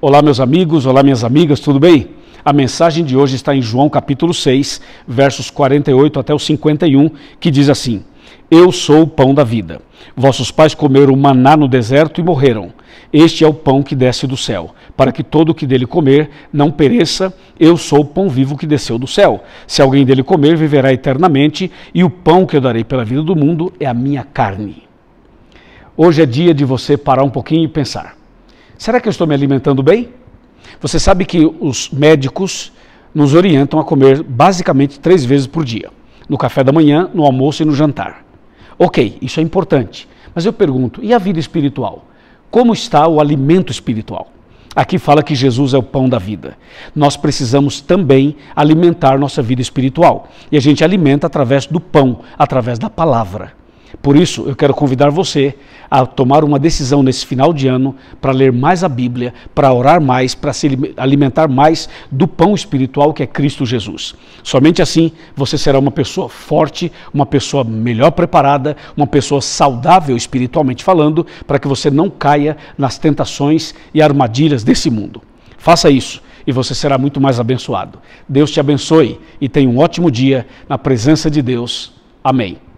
Olá, meus amigos, olá, minhas amigas, tudo bem? A mensagem de hoje está em João capítulo 6, versos 48 até o 51, que diz assim: Eu sou o pão da vida. Vossos pais comeram maná no deserto e morreram. Este é o pão que desce do céu, para que todo o que dele comer não pereça. Eu sou o pão vivo que desceu do céu. Se alguém dele comer, viverá eternamente, e o pão que eu darei pela vida do mundo é a minha carne. Hoje é dia de você parar um pouquinho e pensar. Será que eu estou me alimentando bem? Você sabe que os médicos nos orientam a comer basicamente três vezes por dia: no café da manhã, no almoço e no jantar. Ok, isso é importante. Mas eu pergunto: e a vida espiritual? Como está o alimento espiritual? Aqui fala que Jesus é o pão da vida. Nós precisamos também alimentar nossa vida espiritual. E a gente alimenta através do pão, através da palavra. Por isso, eu quero convidar você a tomar uma decisão nesse final de ano para ler mais a Bíblia, para orar mais, para se alimentar mais do pão espiritual que é Cristo Jesus. Somente assim você será uma pessoa forte, uma pessoa melhor preparada, uma pessoa saudável espiritualmente falando, para que você não caia nas tentações e armadilhas desse mundo. Faça isso e você será muito mais abençoado. Deus te abençoe e tenha um ótimo dia na presença de Deus. Amém.